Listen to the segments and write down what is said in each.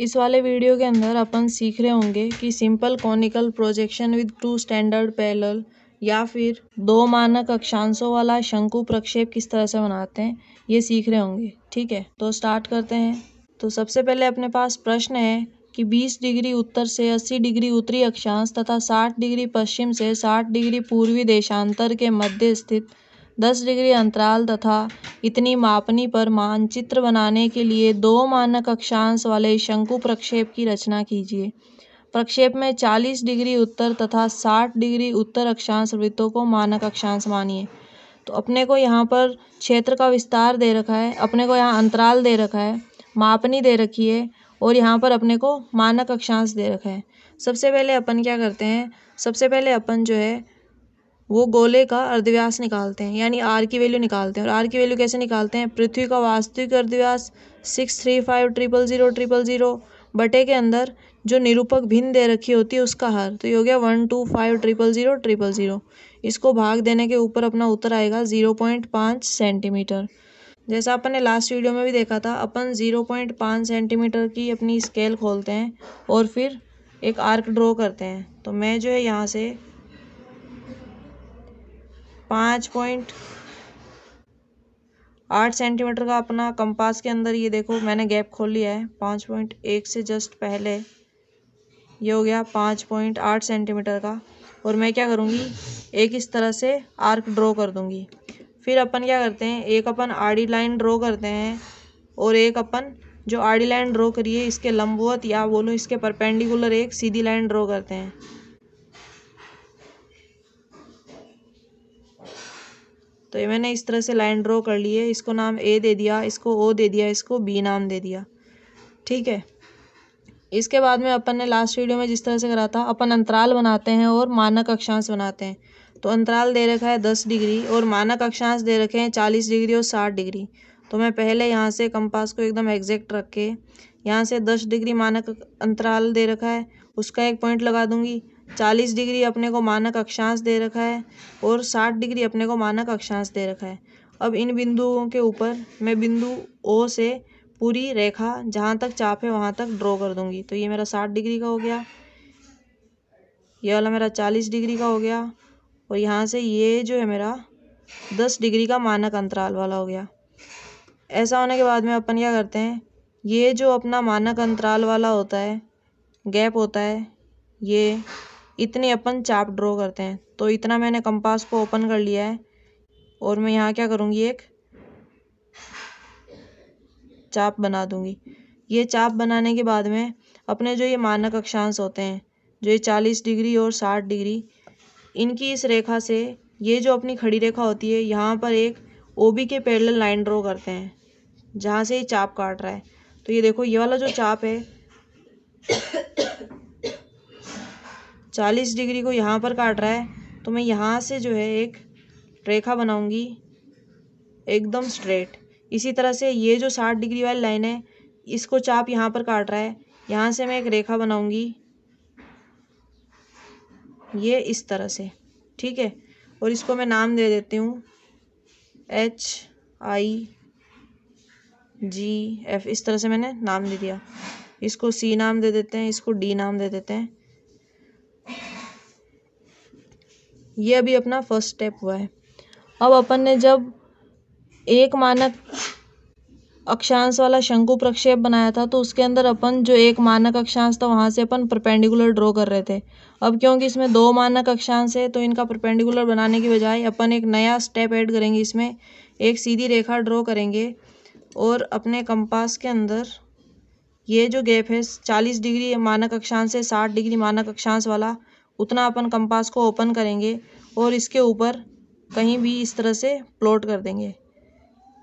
इस वाले वीडियो के अंदर अपन सीख रहे होंगे कि simple conical projection with two standard parallel या फिर दो मानक अक्षांशों वाला शंकु प्रक्षेप किस तरह से बनाते हैं ये सीख रहे होंगे ठीक है तो स्टार्ट करते हैं तो सबसे पहले अपने पास प्रश्न है कि 20 डिग्री उत्तर से 80 डिग्री उत्तरी अक्षांश तथा 60 डिग्री पश्चिम से 60 डिग्री पूर्वी देशांतर के मध्य स्थित दस डिग्री अंतराल तथा इतनी मापनी पर मानचित्र बनाने के लिए दो मानक अक्षांश वाले शंकु प्रक्षेप की रचना कीजिए प्रक्षेप में 40 डिग्री उत्तर तथा 60 डिग्री उत्तर अक्षांश वृत्तों को मानक अक्षांश मानिए तो अपने को यहाँ पर क्षेत्र का विस्तार दे रखा है अपने को यहाँ अंतराल दे रखा है मापनी दे रखी है और यहाँ पर अपने को मानक अक्षांश दे रखा है सबसे पहले अपन क्या करते हैं सबसे पहले अपन जो है वो गोले का अर्धव्यास निकालते हैं यानी आर की वैल्यू निकालते हैं और आर की वैल्यू कैसे निकालते हैं पृथ्वी का वास्तविक अर्धव्यास six three five triple zero triple zero बटे के अंदर जो निरूपक भिन्न दे रखी होती है उसका हार तो ये हो गया one two five triple zero triple zero इसको भाग देने के ऊपर अपना उत्तर आएगा ज़ीरो पॉइंट पाँच सेंटीमीटर जैसा अपन ने लास्ट वीडियो में भी देखा था अपन ज़ीरो पॉइंट पाँच सेंटीमीटर की अपनी स्केल खोलते हैं और फिर एक आर्क ड्रॉ करते हैं तो मैं जो है यहाँ से पाँच पॉइंट आठ सेंटीमीटर का अपना कंपास के अंदर ये देखो मैंने गैप खोल लिया है पाँच पॉइंट एक से जस्ट पहले ये हो गया पाँच पॉइंट आठ सेंटीमीटर का और मैं क्या करूँगी एक इस तरह से आर्क ड्रॉ कर दूँगी फिर अपन क्या करते हैं एक अपन आड़ी लाइन ड्रॉ करते हैं और एक अपन जो आड़ी लाइन ड्रॉ करिए इसके लंबवत या बोलो इसके परपेंडिकुलर एक सीधी लाइन ड्रॉ करते हैं तो ये मैंने इस तरह से लाइन ड्रॉ कर ली है इसको नाम ए दे दिया इसको ओ दे दिया इसको बी नाम दे दिया ठीक है इसके बाद में अपन ने लास्ट वीडियो में जिस तरह से करा था अपन अंतराल बनाते हैं और मानक अक्षांश बनाते हैं तो अंतराल दे रखा है दस डिग्री और मानक अक्षांश दे रखे हैं चालीस डिग्री और साठ डिग्री तो मैं पहले यहाँ से कंपास को एकदम एग्जैक्ट रख के यहाँ से दस डिग्री मानक अंतराल दे रखा है उसका एक पॉइंट लगा दूंगी चालीस डिग्री अपने को मानक अक्षांश दे रखा है और साठ डिग्री अपने को मानक अक्षांश दे रखा है अब इन बिंदुओं के ऊपर मैं बिंदु ओ से पूरी रेखा जहाँ तक चाप है वहाँ तक ड्रॉ कर दूँगी तो ये मेरा साठ डिग्री का हो गया ये वाला मेरा चालीस डिग्री का हो गया और यहाँ से ये जो है मेरा दस डिग्री का मानक अंतराल वाला हो गया ऐसा होने के बाद में अपन क्या करते हैं ये जो अपना मानक अंतराल वाला होता है गैप होता है ये इतनी अपन चाप ड्रॉ करते हैं तो इतना मैंने कंपास को ओपन कर लिया है और मैं यहाँ क्या करूँगी एक चाप बना दूँगी ये चाप बनाने के बाद में अपने जो ये मानक अक्षांश होते हैं जो ये चालीस डिग्री और साठ डिग्री इनकी इस रेखा से ये जो अपनी खड़ी रेखा होती है यहाँ पर एक ओ बी के पैरल लाइन ड्रॉ करते हैं जहाँ से ये चाप काट रहा है तो ये देखो ये वाला जो चाप है चालीस डिग्री को यहाँ पर काट रहा है तो मैं यहाँ से जो है एक रेखा बनाऊँगी एकदम स्ट्रेट इसी तरह से ये जो साठ डिग्री वाली लाइन है इसको चाप यहाँ पर काट रहा है यहाँ से मैं एक रेखा बनाऊँगी ये इस तरह से ठीक है और इसको मैं नाम दे देती हूँ एच आई जी एफ इस तरह से मैंने नाम दे दिया इसको सी नाम दे देते हैं इसको डी नाम दे देते हैं ये अभी अपना फर्स्ट स्टेप हुआ है अब अपन ने जब एक मानक अक्षांश वाला शंकु प्रक्षेप बनाया था तो उसके अंदर अपन जो एक मानक अक्षांश था वहाँ से अपन परपेंडिकुलर ड्रॉ कर रहे थे अब क्योंकि इसमें दो मानक अक्षांश है तो इनका परपेंडिकुलर बनाने की बजाय अपन एक नया स्टेप ऐड करेंगे इसमें एक सीधी रेखा ड्रॉ करेंगे और अपने कंपास के अंदर ये जो गैप है चालीस डिग्री मानक अक्षांश से साठ डिग्री मानक अक्षांश वाला उतना अपन कंपास को ओपन करेंगे और इसके ऊपर कहीं भी इस तरह से प्लॉट कर देंगे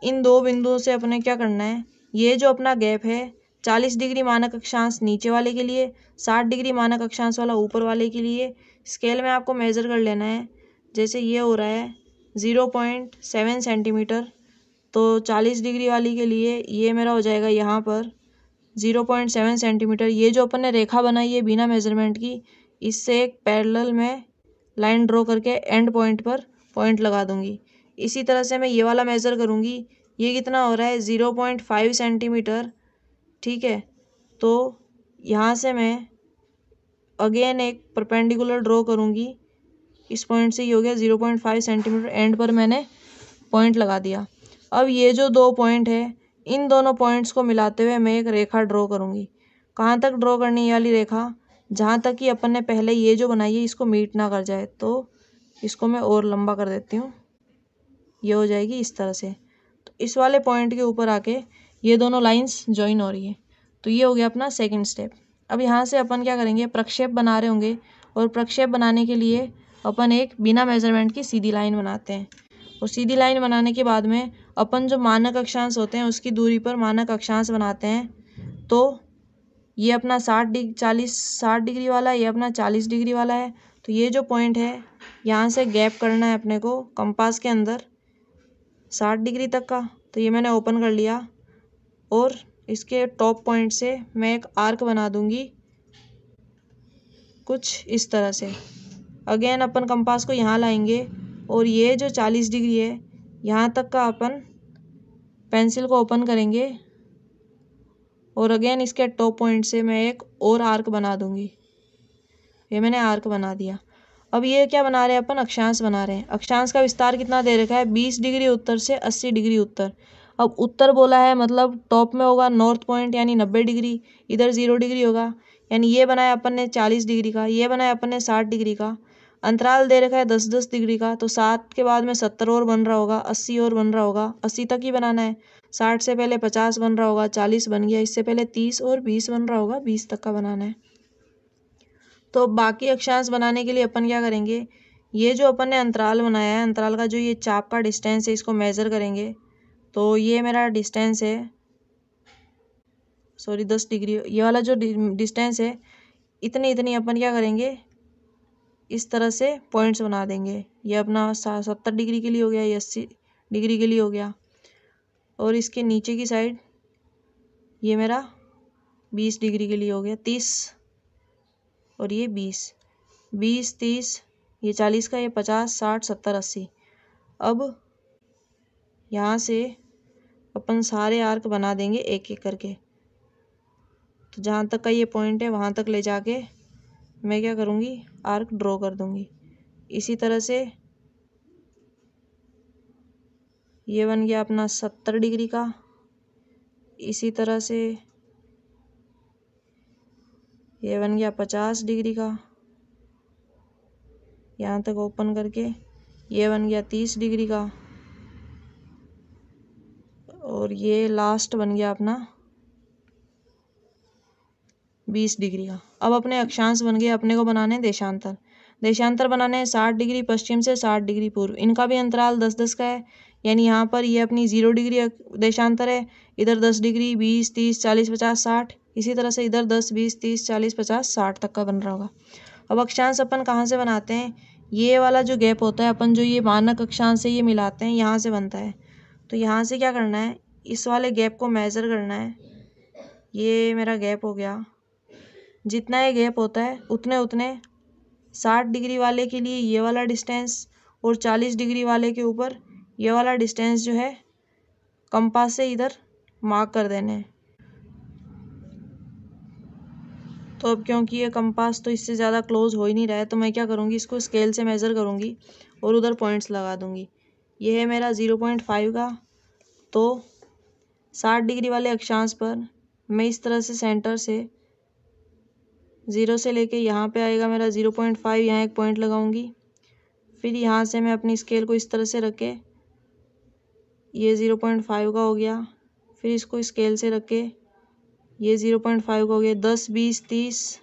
इन दो बिंदुओं से अपने क्या करना है ये जो अपना गैप है चालीस डिग्री मानक अक्षांश नीचे वाले के लिए साठ डिग्री मानक अक्षांश वाला ऊपर वाले के लिए स्केल में आपको मेज़र कर लेना है जैसे ये हो रहा है ज़ीरो पॉइंट सेवन सेंटीमीटर तो चालीस डिग्री वाली के लिए ये मेरा हो जाएगा यहाँ पर ज़ीरो पॉइंट सेवन सेंटीमीटर ये जो अपन ने रेखा बनाई है बिना मेज़रमेंट की इससे एक पैरेलल में लाइन ड्रॉ करके एंड पॉइंट पर पॉइंट लगा दूंगी इसी तरह से मैं ये वाला मेज़र करूँगी ये कितना हो रहा है ज़ीरो पॉइंट फाइव सेंटीमीटर ठीक है तो यहाँ से मैं अगेन एक परपेंडिकुलर ड्रॉ करूँगी इस पॉइंट से ये हो गया zero point five centimetre end पर मैंने पॉइंट लगा दिया अब ये जो दो पॉइंट है इन दोनों पॉइंट्स को मिलाते हुए मैं एक रेखा ड्रॉ करूँगी कहाँ तक ड्रॉ करनी वाली रेखा जहाँ तक कि अपन ने पहले ये जो बनाई है इसको मीट ना कर जाए तो इसको मैं और लंबा कर देती हूँ ये हो जाएगी इस तरह से तो इस वाले पॉइंट के ऊपर आके ये दोनों लाइंस ज्वाइन हो रही है तो ये हो गया अपना सेकंड स्टेप अब यहाँ से अपन क्या करेंगे प्रक्षेप बना रहे होंगे और प्रक्षेप बनाने के लिए अपन एक बिना मेजरमेंट की सीधी लाइन बनाते हैं और सीधी लाइन बनाने के बाद में अपन जो मानक अक्षांश होते हैं उसकी दूरी पर मानक अक्षांश बनाते हैं तो ये अपना साठ डिग चालीस साठ डिग्री वाला ये अपना चालीस डिग्री वाला है तो ये जो पॉइंट है यहाँ से गैप करना है अपने को कंपास के अंदर साठ डिग्री तक का तो ये मैंने ओपन कर लिया और इसके टॉप पॉइंट से मैं एक आर्क बना दूंगी कुछ इस तरह से अगेन अपन कंपास को यहाँ लाएंगे और ये जो चालीस डिग्री है यहाँ तक का अपन पेंसिल को ओपन करेंगे और अगेन इसके टॉप पॉइंट से मैं एक और आर्क बना दूंगी ये मैंने आर्क बना दिया अब ये क्या बना रहे हैं अपन अक्षांश बना रहे हैं अक्षांश का विस्तार कितना दे रखा है बीस डिग्री उत्तर से अस्सी डिग्री उत्तर अब उत्तर बोला है मतलब टॉप में होगा नॉर्थ पॉइंट यानी नब्बे डिग्री इधर ज़ीरो डिग्री होगा यानी ये बनाया अपन ने चालीस डिग्री का ये बनाया अपन ने साठ डिग्री का अंतराल दे रखा है दस दस डिग्री का तो सात के बाद में सत्तर और बन रहा होगा अस्सी और बन रहा होगा अस्सी तक ही बनाना है साठ से पहले पचास बन रहा होगा चालीस बन गया इससे पहले तीस और बीस बन रहा होगा बीस तक का बनाना है तो बाकी अक्षांश बनाने के लिए अपन क्या करेंगे ये जो अपन ने अंतराल बनाया है अंतराल का जो ये चाप का डिस्टेंस है इसको मेज़र करेंगे तो ये मेरा डिस्टेंस है सॉरी दस डिग्री ये वाला जो डिस्टेंस है इतनी इतनी अपन क्या करेंगे इस तरह से पॉइंट्स बना देंगे ये अपना सत्तर डिग्री के लिए हो गया ये अस्सी डिग्री के लिए हो गया और इसके नीचे की साइड ये मेरा बीस डिग्री के लिए हो गया तीस और ये बीस बीस तीस ये चालीस का ये पचास साठ सत्तर अस्सी अब यहाँ से अपन सारे आर्क बना देंगे एक एक करके तो जहाँ तक का ये पॉइंट है वहाँ तक ले जाके मैं क्या करूँगी आर्क ड्रॉ कर दूँगी इसी तरह से ये बन गया अपना सत्तर डिग्री का इसी तरह से ये बन गया पचास डिग्री का यहाँ तक ओपन करके ये बन गया तीस डिग्री का और ये लास्ट बन गया अपना बीस का अब अपने अक्षांश बन गए अपने को बनाने देशांतर देशांतर बनाने हैं साठ डिग्री पश्चिम से साठ डिग्री पूर्व इनका भी अंतराल दस दस का है यानी यहाँ पर ये अपनी जीरो डिग्री देशांतर है इधर दस डिग्री बीस तीस चालीस पचास साठ इसी तरह से इधर दस बीस तीस चालीस पचास साठ तक का बन रहा होगा अब अक्षांश अपन कहाँ से बनाते हैं ये वाला जो गैप होता है अपन जो ये मानक अक्षांश से ये मिलाते हैं यहाँ से बनता है तो यहाँ से क्या करना है इस वाले गैप को मेज़र करना है ये मेरा गैप हो गया जितना ये गैप होता है उतने उतने साठ डिग्री वाले के लिए ये वाला डिस्टेंस और चालीस डिग्री वाले के ऊपर ये वाला डिस्टेंस जो है कंपास से इधर मार्क कर देने हैं तो अब क्योंकि ये कंपास तो इससे ज़्यादा क्लोज हो ही नहीं रहा है तो मैं क्या करूँगी इसको स्केल से मेज़र करूँगी और उधर पॉइंट्स लगा दूँगी ये है मेरा ज़ीरो पॉइंट फाइव का तो साठ डिग्री वाले अक्षांश पर मैं इस तरह से सेंटर से ज़ीरो से लेके यहाँ पर आएगा मेरा ज़ीरो पॉइंट फाइव यहाँ एक पॉइंट लगाऊंगी फिर यहाँ से मैं अपनी स्केल को इस तरह से रखे ये ज़ीरो पॉइंट फाइव का हो गया फिर इसको स्केल से रखे ये ज़ीरो पॉइंट फाइव का हो गया दस बीस तीस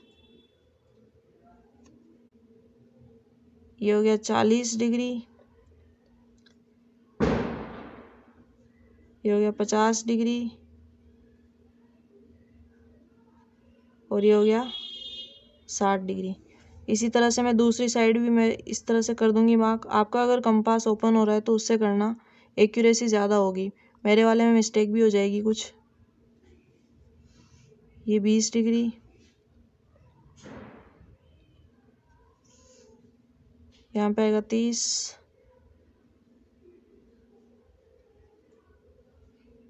ये हो गया चालीस डिग्री ये हो गया पचास डिग्री और ये हो गया साठ डिग्री इसी तरह से मैं दूसरी साइड भी मैं इस तरह से कर दूंगी मार्क आपका अगर कंपास ओपन हो रहा है तो उससे करना एक्यूरेसी ज़्यादा होगी मेरे वाले में मिस्टेक भी हो जाएगी कुछ ये बीस डिग्री यहाँ पे आएगा तीस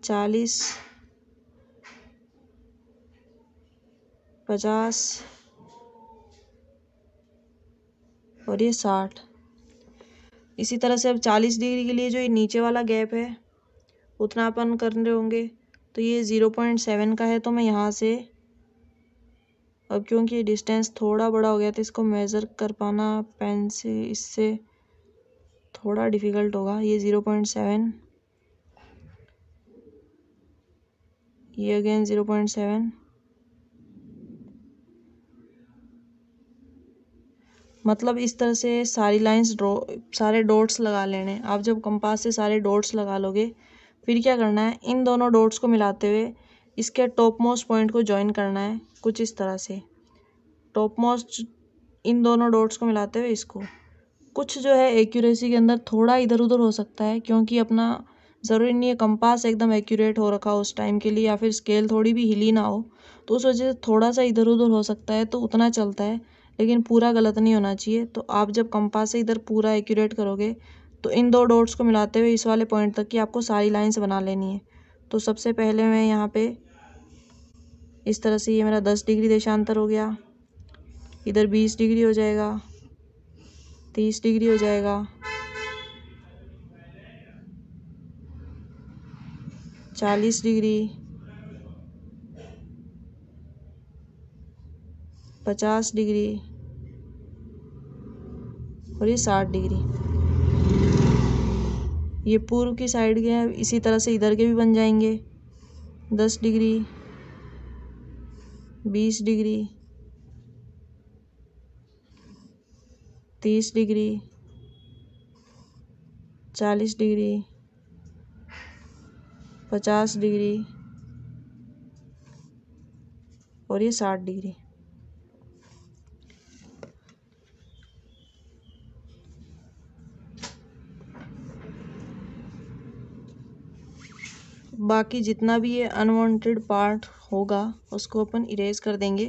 चालीस पचास और ये साठ इसी तरह से अब चालीस डिग्री के लिए जो ये नीचे वाला गैप है उतना अपन कर रहे होंगे तो ये ज़ीरो पॉइंट सेवन का है तो मैं यहाँ से अब क्योंकि ये डिस्टेंस थोड़ा बड़ा हो गया तो इसको मेज़र कर पाना पेन से इससे थोड़ा डिफ़िकल्ट होगा ये ज़ीरो पॉइंट सेवन ये अगेन ज़ीरो पॉइंट सेवन मतलब इस तरह से सारी लाइंस ड्रो सारे डॉट्स लगा लेने आप जब कंपास से सारे डॉट्स लगा लोगे फिर क्या करना है इन दोनों डॉट्स को मिलाते हुए इसके टॉप मोस्ट पॉइंट को ज्वाइन करना है कुछ इस तरह से टॉप मोस्ट इन दोनों डॉट्स को मिलाते हुए इसको कुछ जो है एक्यूरेसी के अंदर थोड़ा इधर उधर हो सकता है क्योंकि अपना ज़रूरी नहीं है कंपास एकदम एक्यूरेट हो रखा हो उस टाइम के लिए या फिर स्केल थोड़ी भी हिली ना हो तो उस वजह से थोड़ा सा इधर उधर हो सकता है तो उतना चलता है लेकिन पूरा गलत नहीं होना चाहिए तो आप जब कंपास से इधर पूरा एक्यूरेट करोगे तो इन दो डॉट्स को मिलाते हुए इस वाले पॉइंट तक की आपको सारी लाइन्स बना लेनी है तो सबसे पहले मैं यहाँ पर इस तरह से ये मेरा दस डिग्री देशांतर हो गया इधर बीस डिग्री हो जाएगा तीस डिग्री हो जाएगा चालीस डिग्री पचास डिग्री और ये साठ डिग्री ये पूर्व की साइड के हैं इसी तरह से इधर के भी बन जाएंगे दस डिग्री बीस डिग्री तीस डिग्री चालीस डिग्री पचास डिग्री और ये साठ डिग्री बाकी जितना भी ये अनवांटेड पार्ट होगा उसको अपन इरेज कर देंगे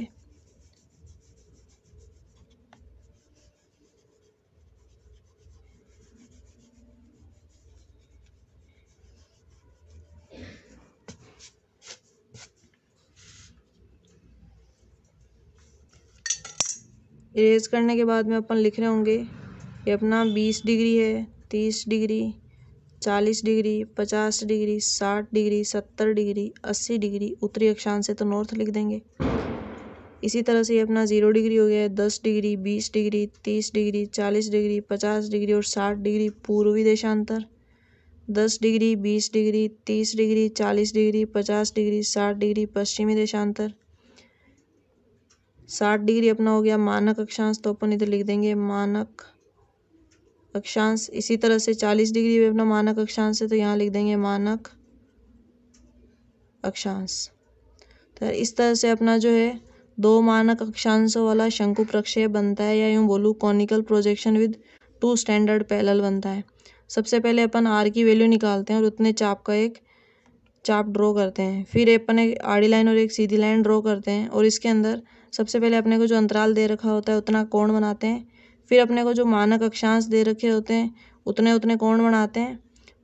इरेज करने के बाद में अपन लिख रहे होंगे ये अपना बीस डिग्री है तीस डिग्री चालीस डिग्री पचास डिग्री साठ डिग्री सत्तर डिग्री अस्सी डिग्री उत्तरी अक्षांश से तो नॉर्थ लिख देंगे इसी तरह से ये अपना ज़ीरो डिग्री हो गया है दस डिग्री बीस डिग्री तीस डिग्री चालीस डिग्री पचास डिग्री और साठ डिग्री पूर्वी देशांतर दस डिग्री बीस डिग्री तीस डिग्री चालीस डिग्री पचास डिग्री साठ डिग्री पश्चिमी देशांतर साठ डिग्री अपना हो गया मानक अक्षांश तो अपन इधर लिख देंगे मानक अक्षांश इसी तरह से चालीस डिग्री पे अपना मानक अक्षांश है तो यहाँ लिख देंगे मानक अक्षांश तो इस तरह से अपना जो है दो मानक अक्षांशों वाला शंकु प्रक्षेप बनता है या यूँ बोलूँ conical projection with two standard parallel बनता है सबसे पहले अपन आर की वैल्यू निकालते हैं और उतने चाप का एक चाप ड्रॉ करते हैं फिर अपन एक आड़ी लाइन और एक सीधी लाइन ड्रॉ करते हैं और इसके अंदर सबसे पहले अपने को जो अंतराल दे रखा होता है उतना कोण बनाते हैं फिर अपने को जो मानक अक्षांश दे रखे होते हैं उतने उतने कोण बनाते हैं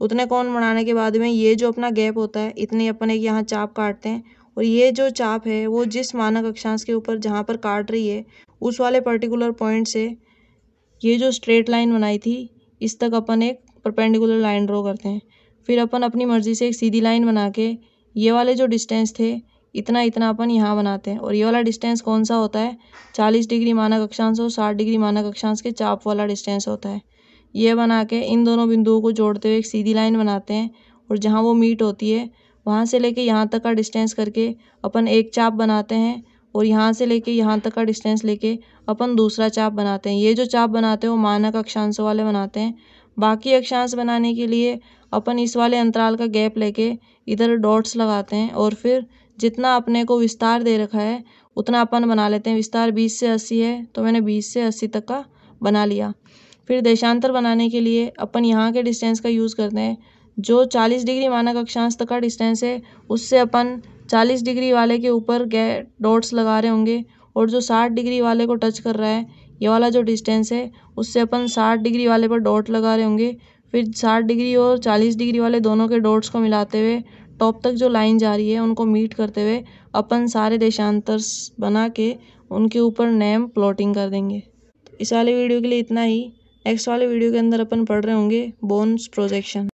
उतने कोण बनाने के बाद में ये जो अपना गैप होता है इतने अपन एक यहाँ चाप काटते हैं और ये जो चाप है वो जिस मानक अक्षांश के ऊपर जहाँ पर काट रही है उस वाले पर्टिकुलर पॉइंट से ये जो स्ट्रेट लाइन बनाई थी इस तक अपन एक परपेंडिकुलर लाइन ड्रॉ करते हैं फिर अपन अपनी मर्ज़ी से एक सीधी लाइन बना के ये वाले जो डिस्टेंस थे इतना इतना अपन यहाँ बनाते हैं और ये वाला डिस्टेंस कौन सा होता है चालीस डिग्री मानक अक्षांश और साठ डिग्री मानक अक्षांश के चाप वाला डिस्टेंस होता है ये बना के इन दोनों बिंदुओं को जोड़ते हुए एक सीधी लाइन बनाते हैं और जहाँ वो मीट होती है वहाँ से लेके यहाँ तक का डिस्टेंस करके अपन एक चाप बनाते हैं और यहाँ से लेके यहाँ तक का डिस्टेंस लेके अपन दूसरा चाप बनाते हैं ये जो चाप बनाते हैं वो मानक अक्षांशों वाले बनाते हैं बाकी अक्षांश बनाने के लिए अपन इस वाले अंतराल का गैप लेके इधर डॉट्स लगाते हैं और फिर जितना अपने को विस्तार दे रखा है उतना अपन बना लेते हैं विस्तार बीस से अस्सी है तो मैंने बीस से अस्सी तक का बना लिया फिर देशांतर बनाने के लिए अपन यहाँ के डिस्टेंस का यूज़ करते हैं जो चालीस डिग्री मानक अक्षांश तक का डिस्टेंस है उससे अपन चालीस डिग्री वाले के ऊपर गए डॉट्स लगा रहे होंगे और जो साठ डिग्री वाले को टच कर रहा है ये वाला जो डिस्टेंस है उससे अपन साठ डिग्री वाले पर डॉट लगा रहे होंगे फिर साठ डिग्री और चालीस डिग्री वाले दोनों के डॉट्स को मिलाते हुए टॉप तक जो लाइन जा रही है उनको मीट करते हुए अपन सारे देशांतर बना के उनके ऊपर नेम प्लॉटिंग कर देंगे इस वाले वीडियो के लिए इतना ही नेक्स्ट वाले वीडियो के अंदर अपन पढ़ रहे होंगे बोन्स प्रोजेक्शन